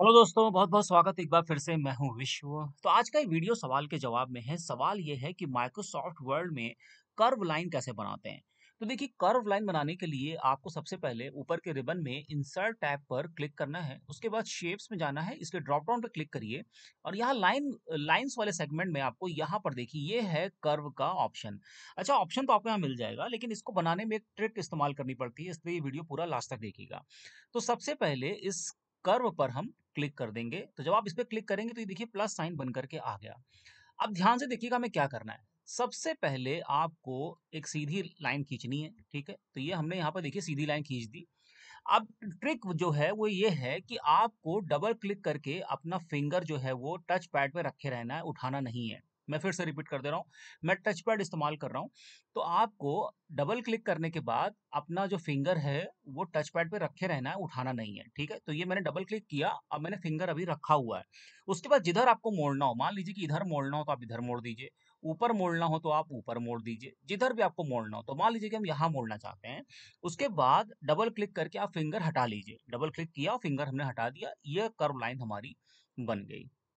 hello दोस्तों बहुत बहुत स्वागत एक बार फिर से मैं हूं विश्व तो आज का ये वीडियो सवाल के जवाब में है सवाल ये है कि माइक्रोसॉफ्ट वर्ल्ड में कर्व लाइन कैसे बनाते हैं तो देखिए कर्व लाइन बनाने के लिए आपको सबसे पहले ऊपर के रिबन में इंसर्ट टैब पर क्लिक करना है उसके बाद शेप्स में जाना है इसके ड्रॉप डाउन पर क्लिक करिए और यहाँ लाइन लाइंस वाले सेगमेंट में आपको यहाँ पर देखिए ये है कर्व का ऑप्शन अच्छा ऑप्शन तो आपको यहाँ मिल जाएगा लेकिन इसको बनाने में एक ट्रिक इस्तेमाल करनी पड़ती है इसलिए ये वीडियो पूरा लास्ट तक देखिएगा तो सबसे पहले इस कर्व पर हम क्लिक कर देंगे तो जब आप इस पर क्लिक करेंगे तो ये देखिए प्लस साइन बन करके आ गया अब ध्यान से देखिएगा हमें क्या करना है सबसे पहले आपको एक सीधी लाइन खींचनी है ठीक है तो ये हमने यहाँ पर देखिए सीधी लाइन खींच दी अब ट्रिक जो है वो ये है कि आपको डबल क्लिक करके अपना फिंगर जो है वो टच पैड पर रखे रहना है उठाना नहीं है मैं फिर से रिपीट कर दे रहा हूँ मैं टच पैड इस्तेमाल कर रहा हूँ तो आपको डबल क्लिक करने के बाद अपना जो फिंगर है वो टच पैड पर रखे रहना है उठाना नहीं है ठीक है तो ये मैंने डबल क्लिक किया अब मैंने फिंगर अभी रखा हुआ है उसके बाद जिधर आपको मोड़ना हो मान लीजिए कि इधर मोड़ना हो तो आप इधर मोड़ दीजिए ऊपर मोड़ना हो तो आप ऊपर मोड़ दीजिए जिधर भी आपको मोड़ना हो तो मान लीजिए कि हम यहाँ मोड़ना चाहते हैं उसके बाद डबल क्लिक करके आप फिंगर हटा लीजिए डबल क्लिक किया और फिंगर हमने हटा दिया ये कर्व लाइन हमारी बन गई